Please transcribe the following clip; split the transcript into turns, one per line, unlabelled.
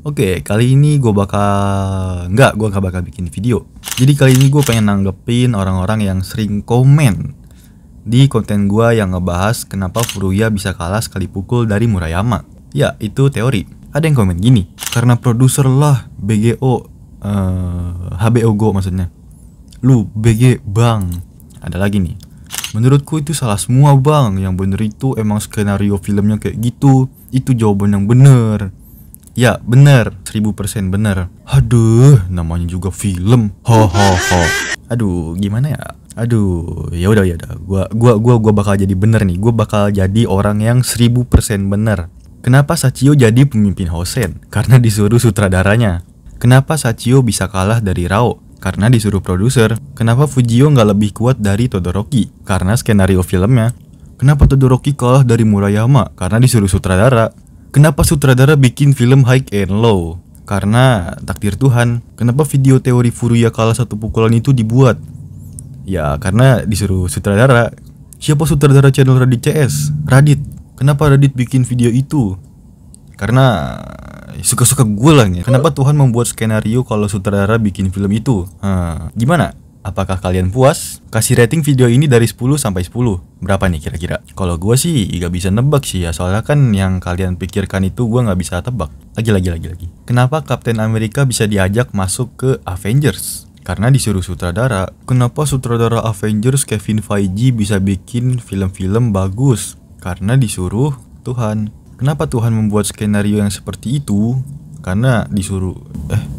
Oke, okay, kali ini gue bakal... Nggak, gue nggak bakal bikin video. Jadi kali ini gue pengen nanggepin orang-orang yang sering komen di konten gue yang ngebahas kenapa Furuya bisa kalah sekali pukul dari Murayama. Ya, itu teori. Ada yang komen gini, karena produser lah BGO, uh, eh, HBO Go maksudnya. Lu, BG Bang. Ada lagi nih. Menurutku itu salah semua bang, yang bener itu emang skenario filmnya kayak gitu, itu jawaban yang bener Ya bener, 1000% bener Aduh, namanya juga film Ho ho ho Aduh, gimana ya? Aduh, ya udah ya udah. Gua gua gua gua bakal jadi bener nih. Gua bakal jadi orang yang 1000% bener. Kenapa Sachio jadi pemimpin Hosen? Karena disuruh sutradaranya. Kenapa Sachio bisa kalah dari Rao? Karena disuruh produser. Kenapa Fujio nggak lebih kuat dari Todoroki? Karena skenario filmnya. Kenapa Todoroki kalah dari Murayama? Karena disuruh sutradara. Kenapa sutradara bikin film High and Low? Karena takdir Tuhan. Kenapa video teori Furuya kalah satu pukulan itu dibuat? Ya karena disuruh sutradara. Siapa sutradara channel Radit CS? Radit. Kenapa Radit bikin video itu? Karena suka-suka gue lah ya. Kenapa Tuhan membuat skenario kalau sutradara bikin film itu? Hmm. Gimana? Apakah kalian puas? Kasih rating video ini dari 10 sampai 10. Berapa nih kira-kira? Kalau gue sih nggak bisa nebak sih ya, soalnya kan yang kalian pikirkan itu gue nggak bisa tebak. Lagi, lagi, lagi, lagi. Kenapa Captain America bisa diajak masuk ke Avengers? Karena disuruh sutradara. Kenapa sutradara Avengers Kevin Feige bisa bikin film-film bagus? Karena disuruh Tuhan. Kenapa Tuhan membuat skenario yang seperti itu? Karena disuruh... Eh,